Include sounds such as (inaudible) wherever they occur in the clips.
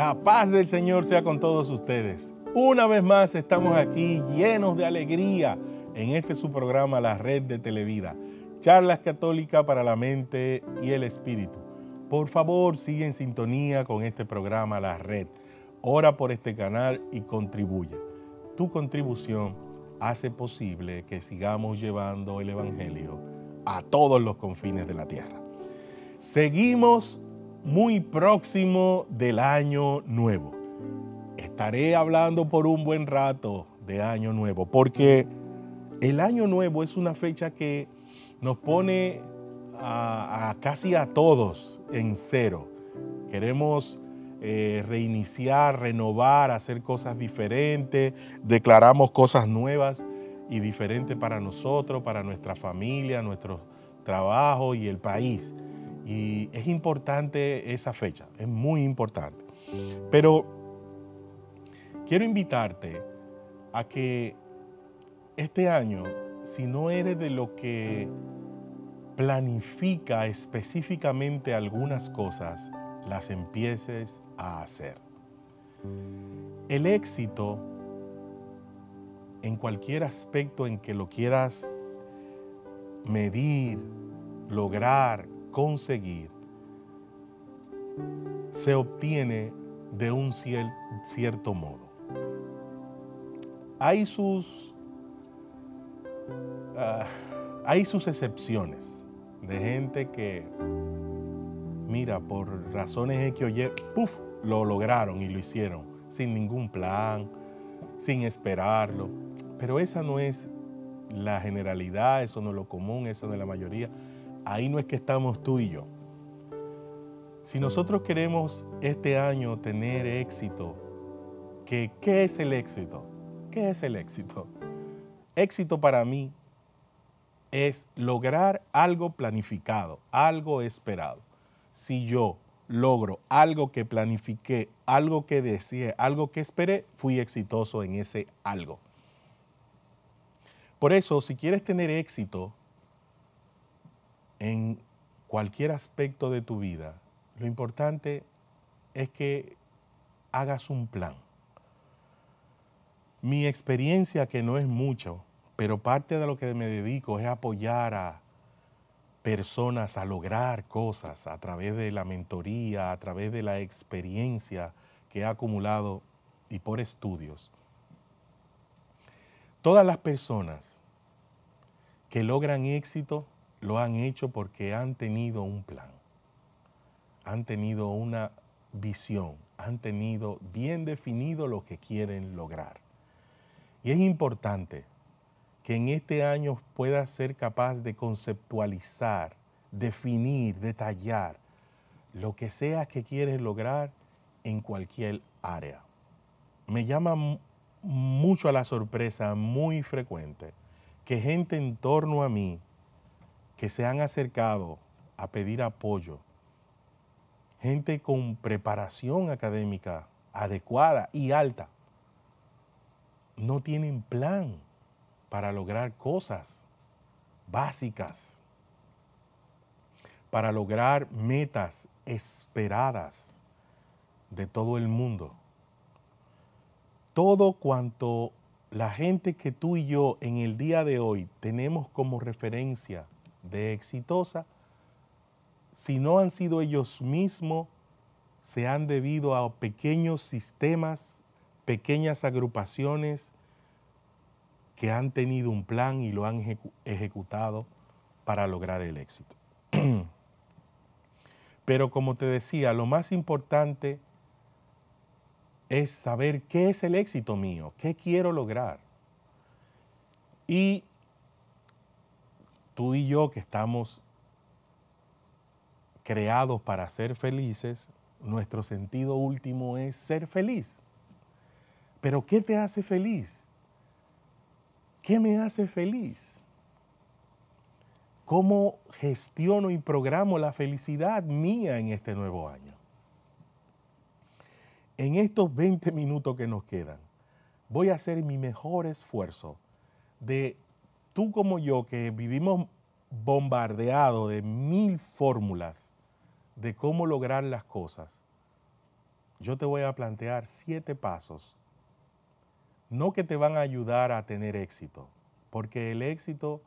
La paz del Señor sea con todos ustedes. Una vez más estamos aquí llenos de alegría en este su programa La Red de Televida, charlas católicas para la mente y el espíritu. Por favor, sigue en sintonía con este programa La Red. Ora por este canal y contribuye. Tu contribución hace posible que sigamos llevando el Evangelio a todos los confines de la tierra. Seguimos muy próximo del año nuevo. Estaré hablando por un buen rato de año nuevo, porque el año nuevo es una fecha que nos pone a, casi a todos en cero. Queremos eh, reiniciar, renovar, hacer cosas diferentes, declaramos cosas nuevas y diferentes para nosotros, para nuestra familia, nuestro trabajo y el país. Y es importante esa fecha, es muy importante. Pero quiero invitarte a que este año, si no eres de lo que planifica específicamente algunas cosas, las empieces a hacer. El éxito en cualquier aspecto en que lo quieras medir, lograr, conseguir se obtiene de un cierto modo. Hay sus, ah, hay sus excepciones de gente que, mira, por razones que o Y, puff, lo lograron y lo hicieron sin ningún plan, sin esperarlo. Pero esa no es la generalidad, eso no es lo común, eso no es la mayoría ahí no es que estamos tú y yo. Si nosotros queremos este año tener éxito, ¿qué, es el éxito? ¿Qué es el éxito? Éxito para mí es lograr algo planificado, algo esperado. Si yo logro algo que planifiqué, algo que deseé, algo que esperé, fui exitoso en ese algo. Por eso, si quieres tener éxito, en cualquier aspecto de tu vida, lo importante es que hagas un plan. Mi experiencia, que no es mucho, pero parte de lo que me dedico es apoyar a personas a lograr cosas a través de la mentoría, a través de la experiencia que he acumulado y por estudios. Todas las personas que logran éxito lo han hecho porque han tenido un plan, han tenido una visión, han tenido bien definido lo que quieren lograr. Y es importante que en este año puedas ser capaz de conceptualizar, definir, detallar lo que sea que quieres lograr en cualquier área. Me llama mucho a la sorpresa, muy frecuente, que gente en torno a mí que se han acercado a pedir apoyo, gente con preparación académica adecuada y alta, no tienen plan para lograr cosas básicas, para lograr metas esperadas de todo el mundo. Todo cuanto la gente que tú y yo en el día de hoy tenemos como referencia de exitosa, si no han sido ellos mismos, se han debido a pequeños sistemas, pequeñas agrupaciones que han tenido un plan y lo han ejecutado para lograr el éxito. (clears throat) Pero como te decía, lo más importante es saber qué es el éxito mío, qué quiero lograr. Y tú y yo que estamos creados para ser felices, nuestro sentido último es ser feliz. Pero ¿qué te hace feliz? ¿Qué me hace feliz? ¿Cómo gestiono y programo la felicidad mía en este nuevo año? En estos 20 minutos que nos quedan, voy a hacer mi mejor esfuerzo de tú como yo, que vivimos bombardeado de mil fórmulas de cómo lograr las cosas, yo te voy a plantear siete pasos, no que te van a ayudar a tener éxito, porque el éxito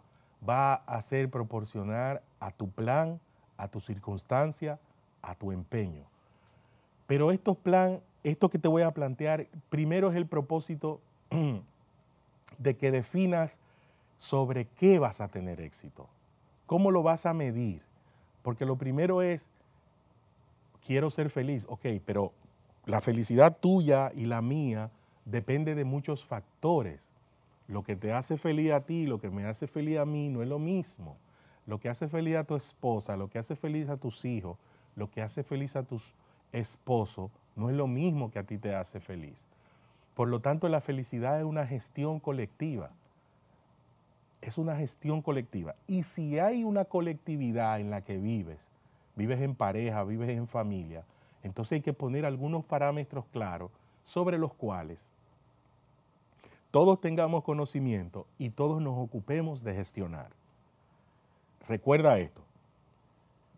va a ser proporcionar a tu plan, a tu circunstancia, a tu empeño. Pero estos plan, esto que te voy a plantear, primero es el propósito (clears throat) de que definas sobre qué vas a tener éxito, cómo lo vas a medir. Porque lo primero es, quiero ser feliz, ok, pero la felicidad tuya y la mía depende de muchos factores. Lo que te hace feliz a ti, lo que me hace feliz a mí, no es lo mismo. Lo que hace feliz a tu esposa, lo que hace feliz a tus hijos, lo que hace feliz a tus esposos, no es lo mismo que a ti te hace feliz. Por lo tanto, la felicidad es una gestión colectiva es una gestión colectiva. Y si hay una colectividad en la que vives, vives en pareja, vives en familia, entonces hay que poner algunos parámetros claros sobre los cuales todos tengamos conocimiento y todos nos ocupemos de gestionar. Recuerda esto,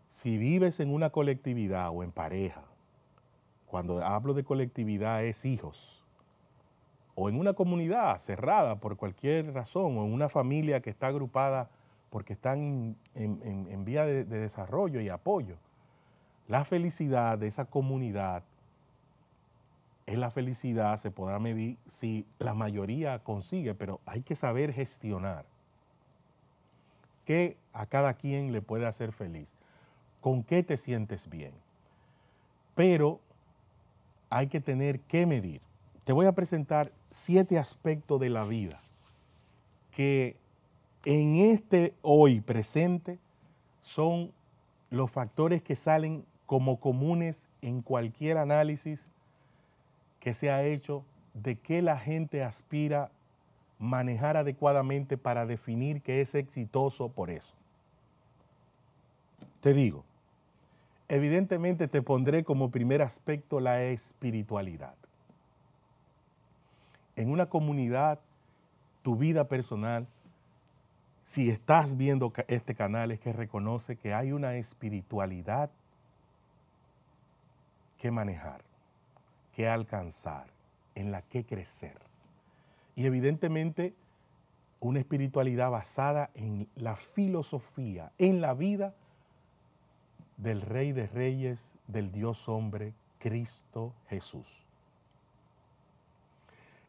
si vives en una colectividad o en pareja, cuando hablo de colectividad es hijos, o en una comunidad cerrada por cualquier razón, o en una familia que está agrupada porque están en, vía de, desarrollo y apoyo. La felicidad de esa comunidad es la felicidad, se podrá medir si la mayoría consigue, pero hay que saber gestionar qué a cada quien le puede hacer feliz, con qué te sientes bien. Pero hay que tener qué medir te voy a presentar siete aspectos de la vida que en este hoy presente son los factores que salen como comunes en cualquier análisis que se ha hecho de qué la gente aspira manejar adecuadamente para definir que es exitoso por eso. Te digo, evidentemente te pondré como primer aspecto la espiritualidad en una comunidad, tu vida personal, si estás viendo este canal es que reconoce que hay una espiritualidad que manejar, que alcanzar, en la que crecer. Y evidentemente una espiritualidad basada en la filosofía, en la vida del Rey de Reyes, del Dios hombre, Cristo Jesús.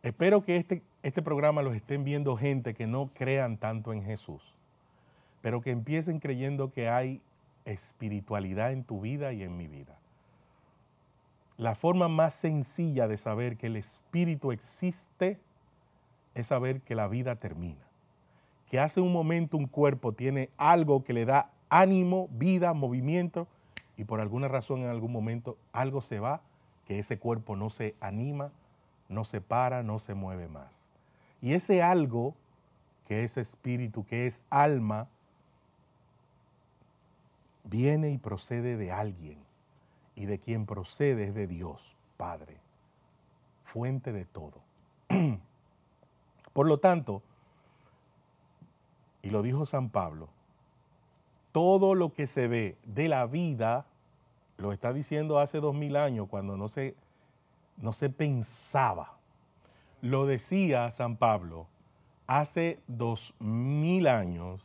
Espero que este, este programa los estén viendo gente que no crean tanto en Jesús, pero que empiecen creyendo que hay espiritualidad en tu vida y en mi vida. La forma más sencilla de saber que el espíritu existe es saber que la vida termina. Que hace un momento un cuerpo tiene algo que le da ánimo, vida, movimiento y por alguna razón en algún momento algo se va, que ese cuerpo no se anima, no se para, no se mueve más. Y ese algo, que es espíritu, que es alma, viene y procede de alguien. Y de quien procede es de Dios, Padre, fuente de todo. (clears throat) Por lo tanto, y lo dijo San Pablo, todo lo que se ve de la vida, lo está diciendo hace dos mil años, cuando no se no se pensaba. Lo decía San Pablo hace dos mil años,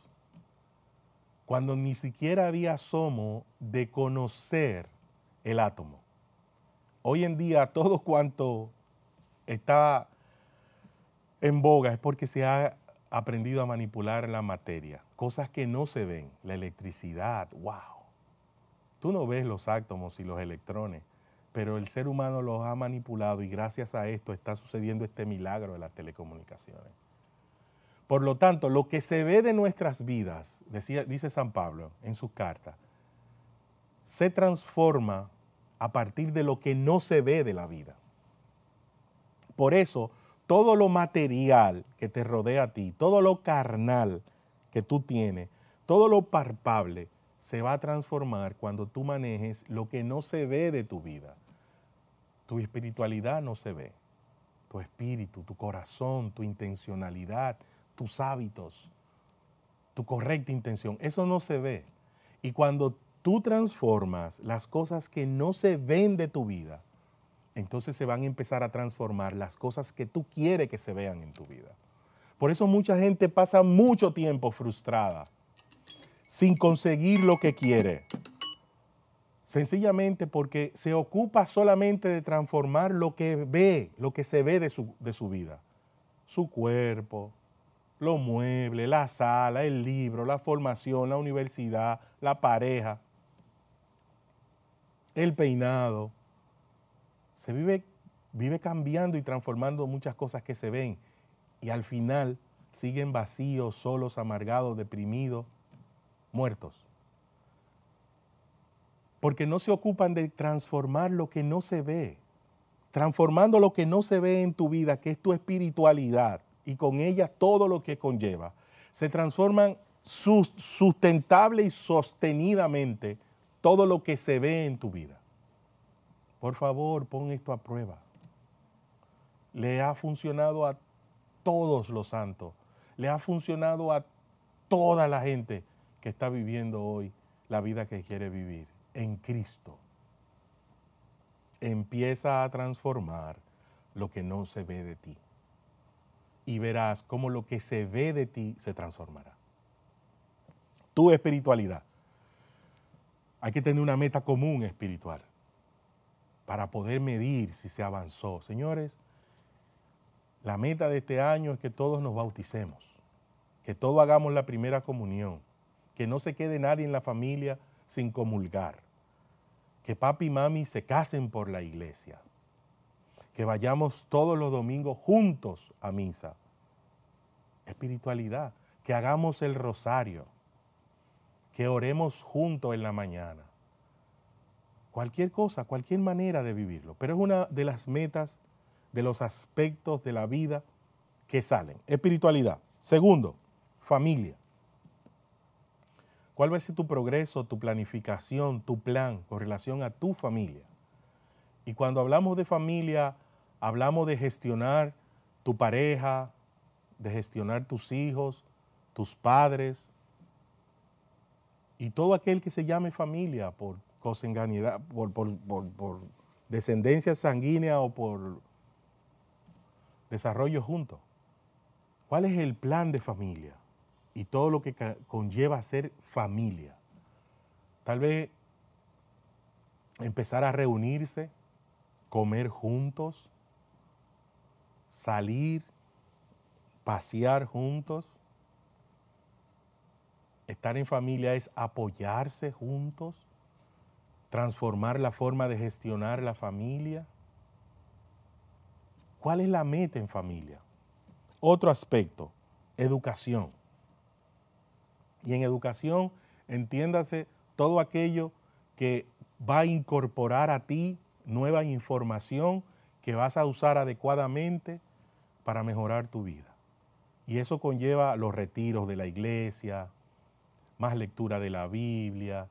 cuando ni siquiera había asomo de conocer el átomo. Hoy en día todo cuanto está en boga es porque se ha aprendido a manipular la materia, cosas que no se ven, la electricidad, wow. Tú no ves los átomos y los electrones, pero el ser humano los ha manipulado y gracias a esto está sucediendo este milagro de las telecomunicaciones. Por lo tanto, lo que se ve de nuestras vidas, dice San Pablo en sus cartas, se transforma a partir de lo que no se ve de la vida. Por eso, todo lo material que te rodea a ti, todo lo carnal que tú tienes, todo lo palpable, se va a transformar cuando tú manejes lo que no se ve de tu vida. Tu espiritualidad no se ve. Tu espíritu, tu corazón, tu intencionalidad, tus hábitos, tu correcta intención. Eso no se ve. Y cuando tú transformas las cosas que no se ven de tu vida, entonces se van a empezar a transformar las cosas que tú quieres que se vean en tu vida. Por eso mucha gente pasa mucho tiempo frustrada sin conseguir lo que quiere. Sencillamente porque se ocupa solamente de transformar lo que ve, lo que se ve de su, vida. Su cuerpo, los muebles, la sala, el libro, la formación, la universidad, la pareja, el peinado. Se vive, vive cambiando y transformando muchas cosas que se ven y al final siguen vacíos, solos, amargados, deprimidos, muertos. Porque no se ocupan de transformar lo que no se ve. Transformando lo que no se ve en tu vida, que es tu espiritualidad, y con ella todo lo que conlleva, se transforman sustentable y sostenidamente todo lo que se ve en tu vida. Por favor, pon esto a prueba. Le ha funcionado a todos los santos, le ha funcionado a toda la gente, que está viviendo hoy la vida que quiere vivir en Cristo. Empieza a transformar lo que no se ve de ti. Y verás cómo lo que se ve de ti se transformará. Tu espiritualidad. Hay que tener una meta común espiritual para poder medir si se avanzó. Señores, la meta de este año es que todos nos bauticemos, que todos hagamos la primera comunión que no se quede nadie en la familia sin comulgar, que papi y mami se casen por la iglesia, que vayamos todos los domingos juntos a misa. Espiritualidad, que hagamos el rosario, que oremos juntos en la mañana. Cualquier cosa, cualquier manera de vivirlo, pero es una de las metas, de los aspectos de la vida que salen. Espiritualidad. Segundo, familia. ¿Cuál va a ser tu progreso, tu planificación, tu plan con relación a tu familia? Y cuando hablamos de familia, hablamos de gestionar tu pareja, de gestionar tus hijos, tus padres y todo aquel que se llame familia por cosenganidad, por, por, por descendencia sanguínea o por desarrollo junto. ¿Cuál es el plan de familia? y todo lo que conlleva ser familia. Tal vez empezar a reunirse, comer juntos, salir, pasear juntos. Estar en familia es apoyarse juntos, transformar la forma de gestionar la familia. ¿Cuál es la meta en familia? Otro aspecto, educación. Y en educación, entiéndase todo aquello que va a incorporar a ti nueva información que vas a usar adecuadamente para mejorar tu vida. Y eso conlleva los retiros de la iglesia, más lectura de la Biblia,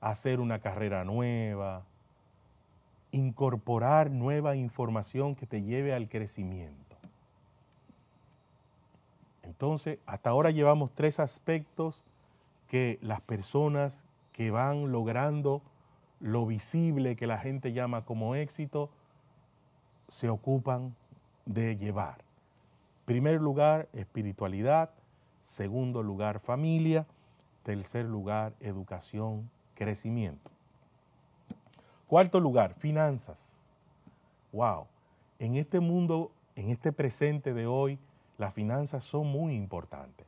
hacer una carrera nueva, incorporar nueva información que te lleve al crecimiento. Entonces, hasta ahora llevamos tres aspectos que las personas que van logrando lo visible que la gente llama como éxito, se ocupan de llevar. Primer lugar, espiritualidad. Segundo lugar, familia. Tercer lugar, educación, crecimiento. Cuarto lugar, finanzas. Wow. En este mundo, en este presente de hoy, las finanzas son muy importantes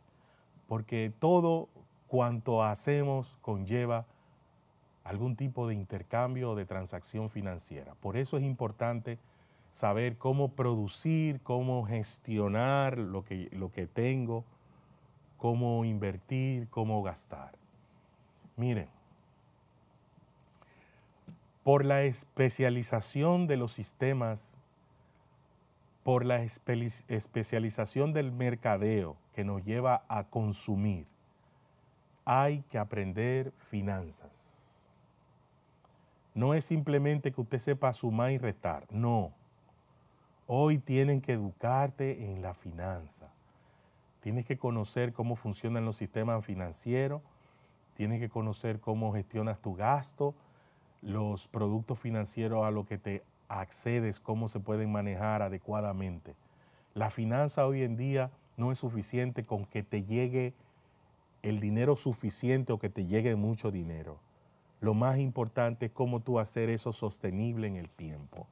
porque todo cuanto hacemos conlleva algún tipo de intercambio o de transacción financiera. Por eso es importante saber cómo producir, cómo gestionar lo que, lo que tengo, cómo invertir, cómo gastar. Miren, por la especialización de los sistemas por la especialización del mercadeo que nos lleva a consumir, hay que aprender finanzas. No es simplemente que usted sepa sumar y restar, no. Hoy tienen que educarte en la finanza. Tienes que conocer cómo funcionan los sistemas financieros, tienes que conocer cómo gestionas tu gasto, los productos financieros a los que te accedes, cómo se pueden manejar adecuadamente. La finanza hoy en día no es suficiente con que te llegue el dinero suficiente o que te llegue mucho dinero. Lo más importante es cómo tú hacer eso sostenible en el tiempo,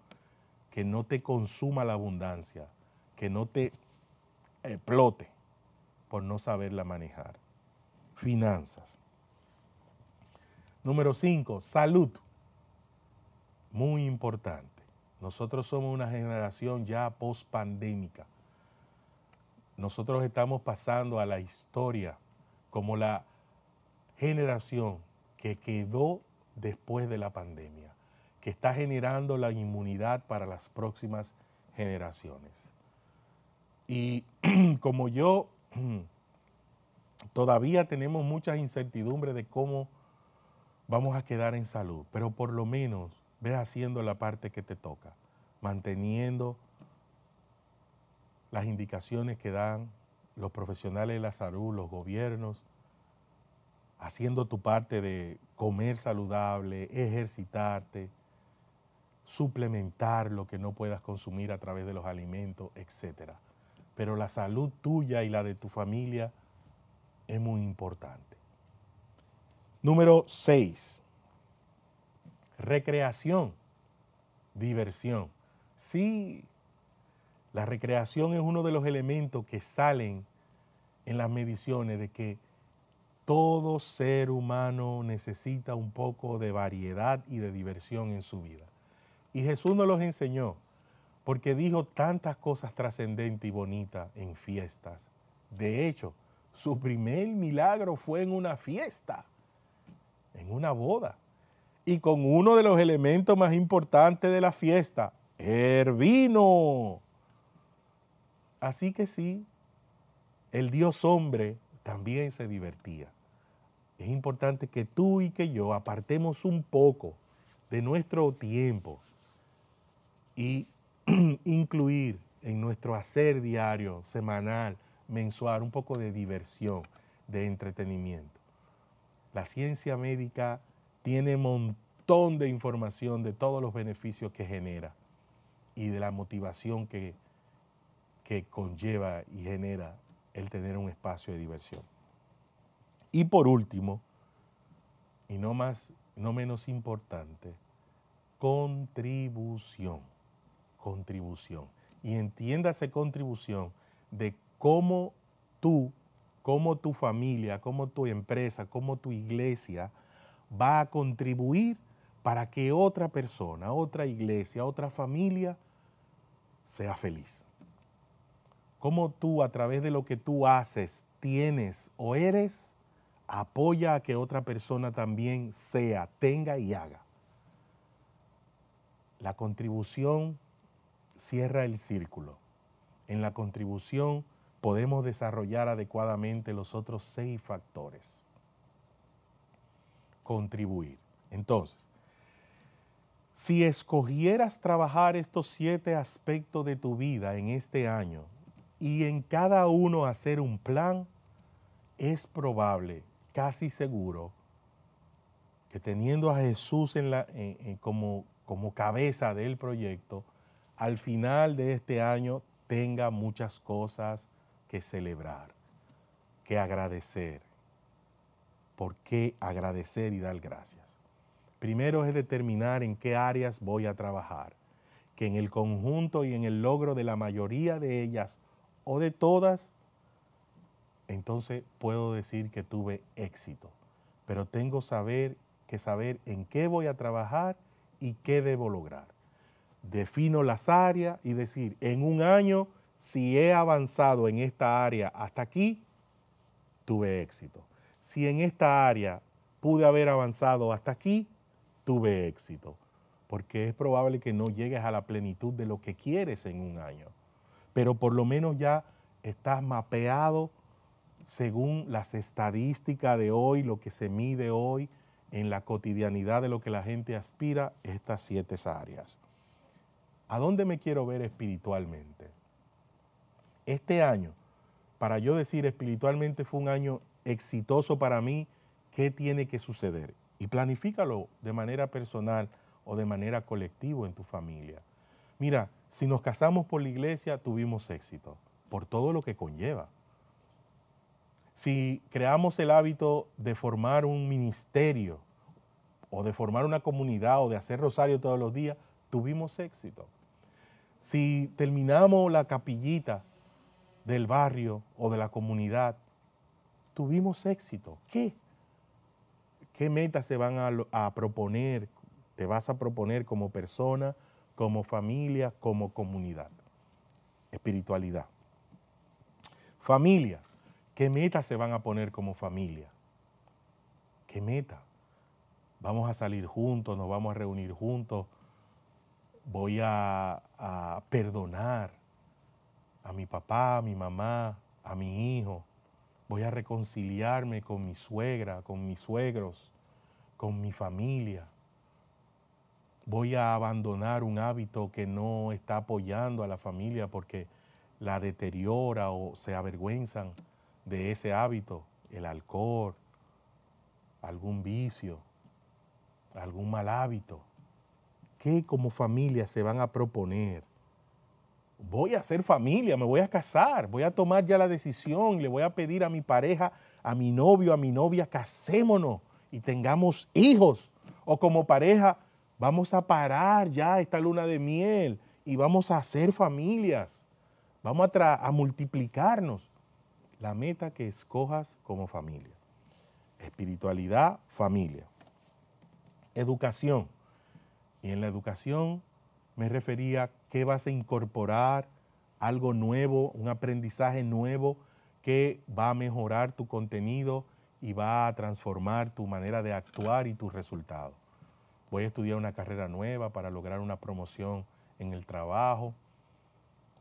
que no te consuma la abundancia, que no te eh, explote por no saberla manejar. Finanzas. Número cinco, salud. Muy importante. Nosotros somos una generación ya post-pandémica. Nosotros estamos pasando a la historia como la generación que quedó después de la pandemia, que está generando la inmunidad para las próximas generaciones. Y (clears throat) como yo, (clears throat) todavía tenemos muchas incertidumbres de cómo vamos a quedar en salud, pero por lo menos Ve haciendo la parte que te toca, manteniendo las indicaciones que dan los profesionales de la salud, los gobiernos, haciendo tu parte de comer saludable, ejercitarte, suplementar lo que no puedas consumir a través de los alimentos, etc. Pero la salud tuya y la de tu familia es muy importante. Número 6. Recreación, diversión. Sí, la recreación es uno de los elementos que salen en las mediciones de que todo ser humano necesita un poco de variedad y de diversión en su vida. Y Jesús nos los enseñó porque dijo tantas cosas trascendentes y bonitas en fiestas. De hecho, su primer milagro fue en una fiesta, en una boda y con uno de los elementos más importantes de la fiesta, el vino. Así que sí, el Dios hombre también se divertía. Es importante que tú y que yo apartemos un poco de nuestro tiempo y (clears throat) incluir en nuestro hacer diario, semanal, mensual, un poco de diversión, de entretenimiento. La ciencia médica tiene montón de información de todos los beneficios que genera y de la motivación que, que conlleva y genera el tener un espacio de diversión. Y por último, y no, más, no menos importante, contribución. Contribución. Y entiéndase contribución de cómo tú, cómo tu familia, cómo tu empresa, cómo tu iglesia va a contribuir para que otra persona, otra iglesia, otra familia sea feliz. Como tú a través de lo que tú haces, tienes o eres, apoya a que otra persona también sea, tenga y haga. La contribución cierra el círculo. En la contribución podemos desarrollar adecuadamente los otros seis factores contribuir. Entonces, si escogieras trabajar estos siete aspectos de tu vida en este año y en cada uno hacer un plan, es probable, casi seguro, que teniendo a Jesús como, como cabeza del proyecto, al final de este año tenga muchas cosas que celebrar, que agradecer, por qué agradecer y dar gracias. Primero es determinar en qué áreas voy a trabajar, que en el conjunto y en el logro de la mayoría de ellas o de todas, entonces puedo decir que tuve éxito. Pero tengo saber, que saber en qué voy a trabajar y qué debo lograr. Defino las áreas y decir, en un año, si he avanzado en esta área hasta aquí, tuve éxito si en esta área pude haber avanzado hasta aquí, tuve éxito, porque es probable que no llegues a la plenitud de lo que quieres en un año, pero por lo menos ya estás mapeado según las estadísticas de hoy, lo que se mide hoy en la cotidianidad de lo que la gente aspira, estas siete áreas. ¿A dónde me quiero ver espiritualmente? Este año, para yo decir espiritualmente fue un año exitoso para mí, ¿qué tiene que suceder? Y planifícalo de manera personal o de manera colectiva en tu familia. Mira, si nos casamos por la iglesia, tuvimos éxito, por todo lo que conlleva. Si creamos el hábito de formar un ministerio o de formar una comunidad o de hacer rosario todos los días, tuvimos éxito. Si terminamos la capillita del barrio o de la comunidad, tuvimos éxito. ¿Qué? ¿Qué metas se van a, proponer? Te vas a proponer como persona, como familia, como comunidad. Espiritualidad. Familia. ¿Qué metas se van a poner como familia? ¿Qué meta? Vamos a salir juntos, nos vamos a reunir juntos, voy a perdonar a mi papá, a mi mamá, a mi hijo, Voy a reconciliarme con mi suegra, con mis suegros, con mi familia. Voy a abandonar un hábito que no está apoyando a la familia porque la deteriora o se avergüenzan de ese hábito, el alcohol, algún vicio, algún mal hábito. ¿Qué como familia se van a proponer voy a hacer familia, me voy a casar, voy a tomar ya la decisión, y le voy a pedir a mi pareja, a mi novio, a mi novia, casémonos y tengamos hijos. O como pareja, vamos a parar ya esta luna de miel y vamos a hacer familias, vamos a, a multiplicarnos. La meta que escojas como familia. Espiritualidad, familia. Educación. Y en la educación me refería qué vas a incorporar, algo nuevo, un aprendizaje nuevo que va a mejorar tu contenido y va a transformar tu manera de actuar y tus resultados. Voy a estudiar una carrera nueva para lograr una promoción en el trabajo.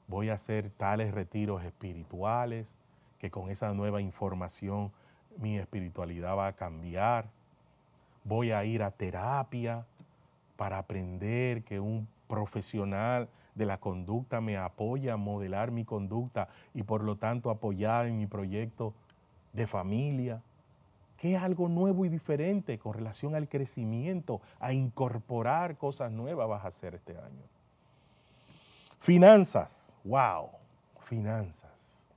Voy a hacer tales retiros espirituales que con esa nueva información mi espiritualidad va a cambiar. Voy a ir a terapia para aprender que un profesional de la conducta me apoya a modelar mi conducta y por lo tanto apoyar en mi proyecto de familia, ¿Qué es algo nuevo y diferente con relación al crecimiento, a incorporar cosas nuevas vas a hacer este año. Finanzas, wow, finanzas.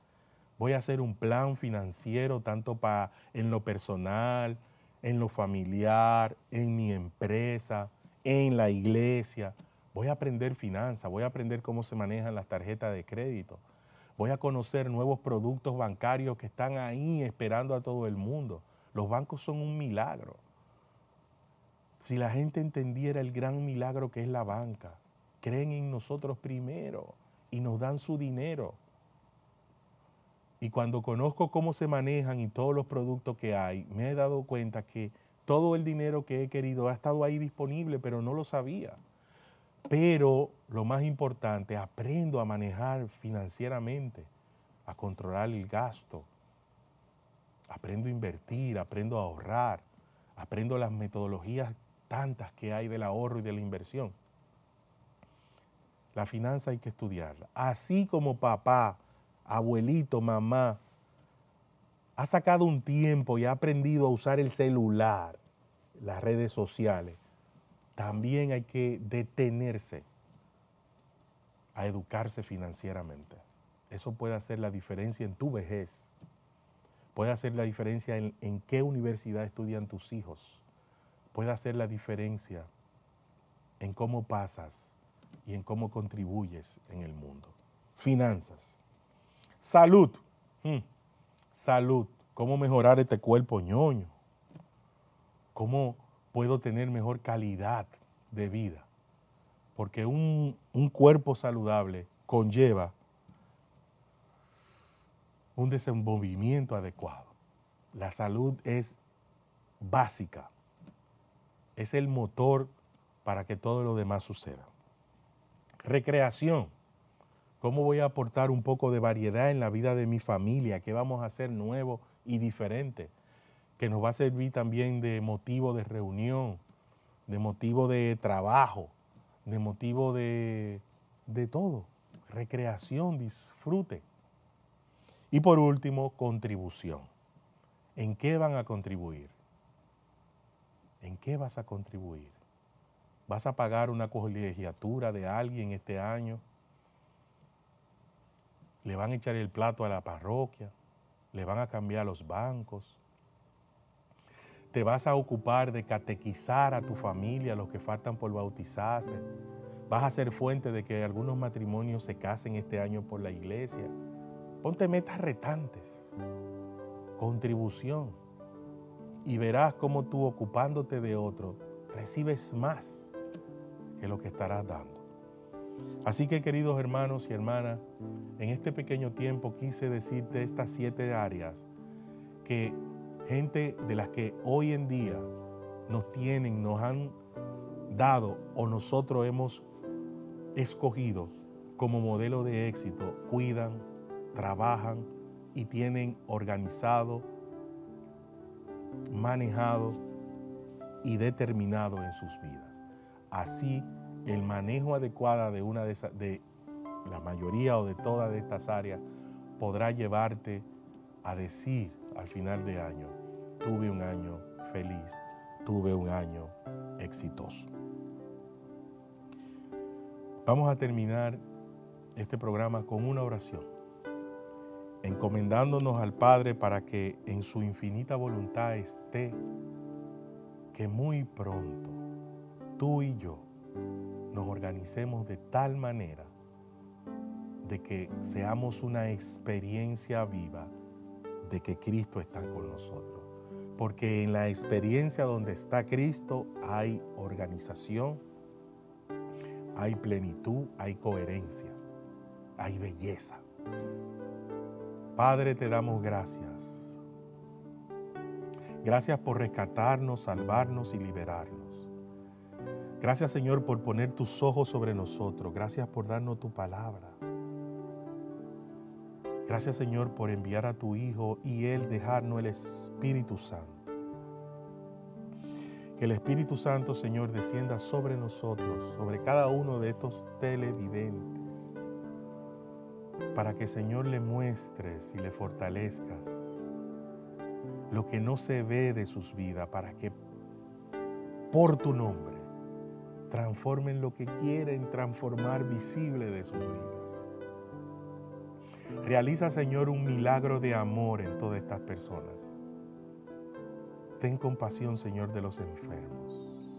Voy a hacer un plan financiero tanto para en lo personal, en lo familiar, en mi empresa, en la iglesia. Voy a aprender finanzas, voy a aprender cómo se manejan las tarjetas de crédito. Voy a conocer nuevos productos bancarios que están ahí esperando a todo el mundo. Los bancos son un milagro. Si la gente entendiera el gran milagro que es la banca, creen en nosotros primero y nos dan su dinero. Y cuando conozco cómo se manejan y todos los productos que hay, me he dado cuenta que todo el dinero que he querido ha estado ahí disponible, pero no lo sabía. Pero lo más importante, aprendo a manejar financieramente, a controlar el gasto. Aprendo a invertir, aprendo a ahorrar, aprendo las metodologías tantas que hay del ahorro y de la inversión. La finanza hay que estudiarla. Así como papá, abuelito, mamá, ha sacado un tiempo y ha aprendido a usar el celular, las redes sociales, también hay que detenerse a educarse financieramente. Eso puede hacer la diferencia en tu vejez. Puede hacer la diferencia en, qué universidad estudian tus hijos. Puede hacer la diferencia en cómo pasas y en cómo contribuyes en el mundo. Finanzas. Salud. Hmm. Salud. Cómo mejorar este cuerpo ñoño. Cómo puedo tener mejor calidad de vida, porque un, cuerpo saludable conlleva un desenvolvimiento adecuado. La salud es básica, es el motor para que todo lo demás suceda. Recreación. ¿Cómo voy a aportar un poco de variedad en la vida de mi familia? ¿Qué vamos a hacer nuevo y diferente? que nos va a servir también de motivo de reunión, de motivo de trabajo, de motivo de, todo, recreación, disfrute. Y por último, contribución. ¿En qué van a contribuir? ¿En qué vas a contribuir? ¿Vas a pagar una colegiatura de alguien este año? ¿Le van a echar el plato a la parroquia? ¿Le van a cambiar los bancos? te vas a ocupar de catequizar a tu familia, los que faltan por bautizarse. Vas a ser fuente de que algunos matrimonios se casen este año por la iglesia. Ponte metas retantes, contribución, y verás cómo tú ocupándote de otro, recibes más que lo que estarás dando. Así que queridos hermanos y hermanas, en este pequeño tiempo quise decirte estas siete áreas que gente de las que hoy en día nos tienen, nos han dado o nosotros hemos escogido como modelo de éxito, cuidan, trabajan y tienen organizado, manejado y determinado en sus vidas. Así, el manejo adecuado de una de, esas, de la mayoría o de todas estas áreas podrá llevarte a decir al final de año, tuve un año feliz, tuve un año exitoso. Vamos a terminar este programa con una oración, encomendándonos al Padre para que en su infinita voluntad esté que muy pronto tú y yo nos organicemos de tal manera de que seamos una experiencia viva de que Cristo está con nosotros. Porque en la experiencia donde está Cristo hay organización, hay plenitud, hay coherencia, hay belleza. Padre, te damos gracias. Gracias por rescatarnos, salvarnos y liberarnos. Gracias Señor por poner tus ojos sobre nosotros. Gracias por darnos tu palabra. Gracias Señor por enviar a tu Hijo y Él dejarnos el Espíritu Santo. Que el Espíritu Santo, Señor, descienda sobre nosotros, sobre cada uno de estos televidentes, para que, Señor, le muestres y le fortalezcas lo que no se ve de sus vidas, para que por tu nombre transformen lo que quieren transformar visible de sus vidas. Realiza, Señor, un milagro de amor en todas estas personas. Ten compasión, Señor, de los enfermos.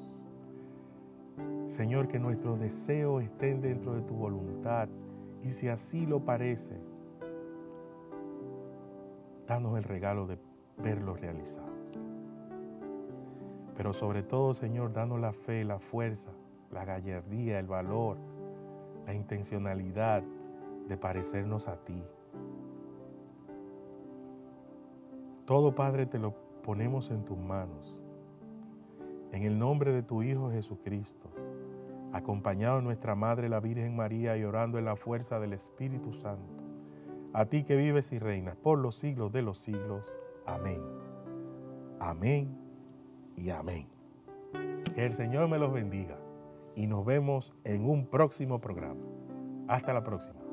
Señor, que nuestros deseos estén dentro de tu voluntad y si así lo parece, danos el regalo de verlos realizados. Pero sobre todo, Señor, danos la fe, la fuerza, la gallardía, el valor, la intencionalidad de parecernos a ti, Todo, Padre, te lo ponemos en tus manos. En el nombre de tu Hijo Jesucristo, acompañado de nuestra Madre la Virgen María y orando en la fuerza del Espíritu Santo, a ti que vives y reinas por los siglos de los siglos. Amén. Amén y amén. Que el Señor me los bendiga y nos vemos en un próximo programa. Hasta la próxima.